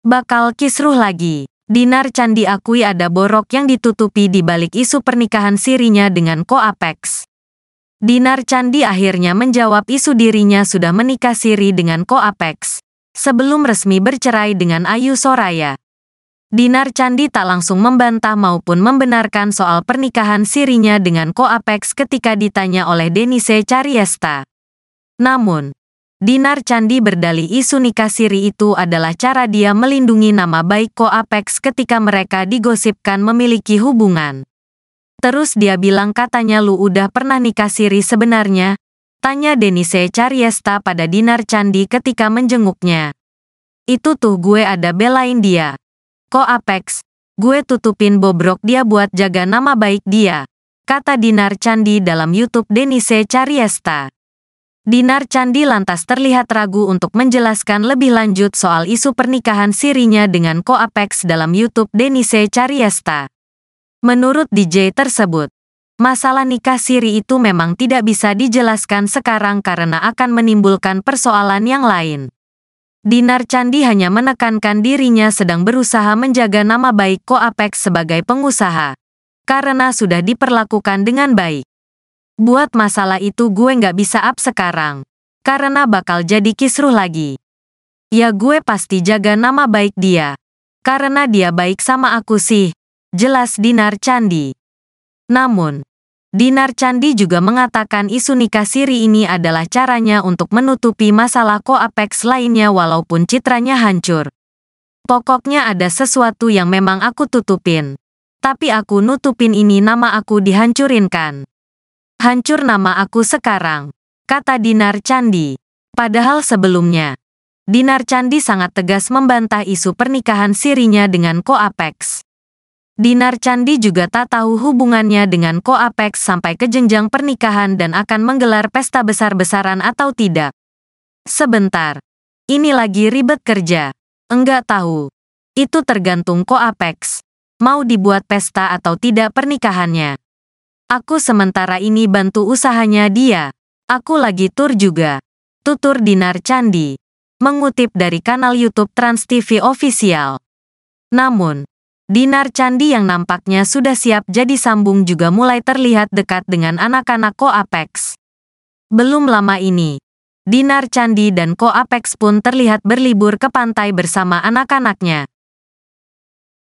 Bakal kisruh lagi. Dinar Candi akui ada borok yang ditutupi di balik isu pernikahan sirinya dengan Ko Apex. Dinar Candi akhirnya menjawab isu dirinya sudah menikah siri dengan Ko Apex Sebelum resmi bercerai dengan Ayu Soraya. Dinar Candi tak langsung membantah maupun membenarkan soal pernikahan sirinya dengan Ko Apex ketika ditanya oleh Denise Cariesta. Namun, Dinar candi berdalih isu nikah siri itu adalah cara dia melindungi nama baik Ko Apex ketika mereka digosipkan memiliki hubungan. Terus dia bilang katanya lu udah pernah nikah siri sebenarnya, tanya Denise Cariesta pada Dinar candi ketika menjenguknya. Itu tuh gue ada belain dia. Ko Apex, gue tutupin bobrok dia buat jaga nama baik dia, kata Dinar Candi dalam YouTube Denise Cariesta. Dinar Candi lantas terlihat ragu untuk menjelaskan lebih lanjut soal isu pernikahan sirinya dengan Ko Apex dalam YouTube Denise Cariesta. Menurut DJ tersebut, masalah nikah siri itu memang tidak bisa dijelaskan sekarang karena akan menimbulkan persoalan yang lain. Dinar Candi hanya menekankan dirinya sedang berusaha menjaga nama baik Ko Apex sebagai pengusaha. Karena sudah diperlakukan dengan baik. Buat masalah itu gue nggak bisa up sekarang. Karena bakal jadi kisruh lagi. Ya gue pasti jaga nama baik dia. Karena dia baik sama aku sih. Jelas Dinar Candi. Namun, Dinar Candi juga mengatakan isu nikah siri ini adalah caranya untuk menutupi masalah koapex lainnya walaupun citranya hancur. Pokoknya ada sesuatu yang memang aku tutupin. Tapi aku nutupin ini nama aku dihancurin kan. Hancur nama aku sekarang, kata Dinar Candi. Padahal sebelumnya, Dinar Candi sangat tegas membantah isu pernikahan sirinya dengan Ko Apex. Dinar Candi juga tak tahu hubungannya dengan Ko Apex sampai ke jenjang pernikahan dan akan menggelar pesta besar-besaran atau tidak. Sebentar, ini lagi ribet kerja. Enggak tahu. Itu tergantung Ko Apex Mau dibuat pesta atau tidak pernikahannya. Aku sementara ini bantu usahanya dia. Aku lagi tur juga. Tutur Dinar Candi. Mengutip dari kanal YouTube Trans TV Official. Namun, Dinar Candi yang nampaknya sudah siap jadi sambung juga mulai terlihat dekat dengan anak-anak Ko Apex. Belum lama ini, Dinar Candi dan Ko Apex pun terlihat berlibur ke pantai bersama anak-anaknya.